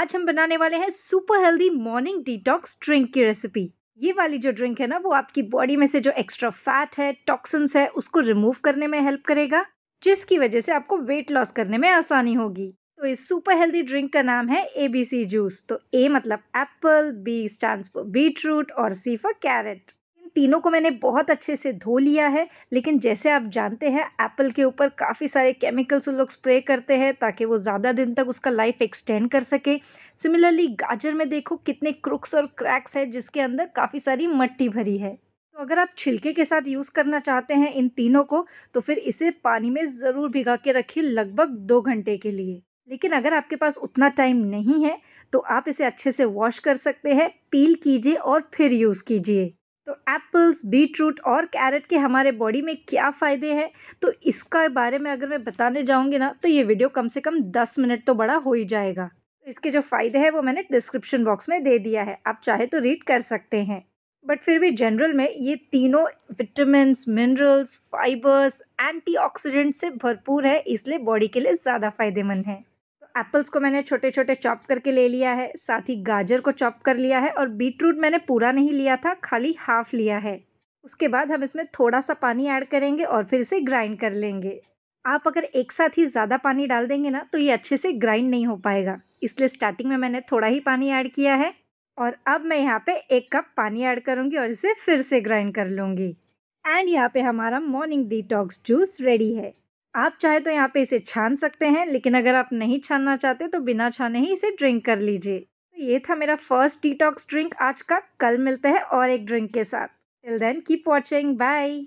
आज हम बनाने वाले हैं super healthy morning detox drink की रेसिपी ये वाली जो ड्रिंक है ना वो आपकी बॉडी में से जो एक्स्ट्रा फैट है टॉक्सिन्स है उसको रिमूव करने में हेल्प करेगा जिसकी वजह से आपको वेट लॉस करने में आसानी होगी तो इस सुपर हेल्दी ड्रिंक का नाम है ए बी सी जूस तो ए मतलब apple B stand for beetroot और सी फॉर कैरेट तीनों को मैंने बहुत अच्छे से धो लिया है लेकिन जैसे आप जानते हैं एप्पल के ऊपर काफ़ी सारे केमिकल्स लोग स्प्रे करते हैं ताकि वो ज़्यादा दिन तक उसका लाइफ एक्सटेंड कर सके सिमिलरली गाजर में देखो कितने क्रुक्स और क्रैक्स है जिसके अंदर काफ़ी सारी मट्टी भरी है तो अगर आप छिलके के साथ यूज़ करना चाहते हैं इन तीनों को तो फिर इसे पानी में ज़रूर भिगा के रखिए लगभग दो घंटे के लिए लेकिन अगर आपके पास उतना टाइम नहीं है तो आप इसे अच्छे से वॉश कर सकते हैं पील कीजिए और फिर यूज़ कीजिए तो एप्पल्स बीटरूट और कैरेट के हमारे बॉडी में क्या फ़ायदे हैं तो इसका बारे में अगर मैं बताने जाऊँगी ना तो ये वीडियो कम से कम दस मिनट तो बड़ा हो ही जाएगा तो इसके जो फ़ायदे हैं वो मैंने डिस्क्रिप्शन बॉक्स में दे दिया है आप चाहे तो रीड कर सकते हैं बट फिर भी जनरल में ये तीनों विटामिन मिनरल्स फाइबर्स एंटीऑक्सीडेंट से भरपूर है इसलिए बॉडी के लिए ज़्यादा फायदेमंद है एप्पल्स को मैंने छोटे छोटे चॉप करके ले लिया है साथ ही गाजर को चॉप कर लिया है और बीट रूट मैंने पूरा नहीं लिया था खाली हाफ लिया है उसके बाद हम इसमें थोड़ा सा पानी ऐड करेंगे और फिर इसे ग्राइंड कर लेंगे आप अगर एक साथ ही ज़्यादा पानी डाल देंगे ना तो ये अच्छे से ग्राइंड नहीं हो पाएगा इसलिए स्टार्टिंग में मैंने थोड़ा ही पानी ऐड किया है और अब मैं यहाँ पे एक कप पानी ऐड करूँगी और इसे फिर से ग्राइंड कर लूँगी एंड यहाँ पे हमारा मॉर्निंग डिटॉक्स जूस रेडी है आप चाहे तो यहाँ पे इसे छान सकते हैं लेकिन अगर आप नहीं छानना चाहते तो बिना छाने ही इसे ड्रिंक कर लीजिए तो ये था मेरा फर्स्ट डिटॉक्स ड्रिंक आज का कल मिलते हैं और एक ड्रिंक के साथ till then keep watching bye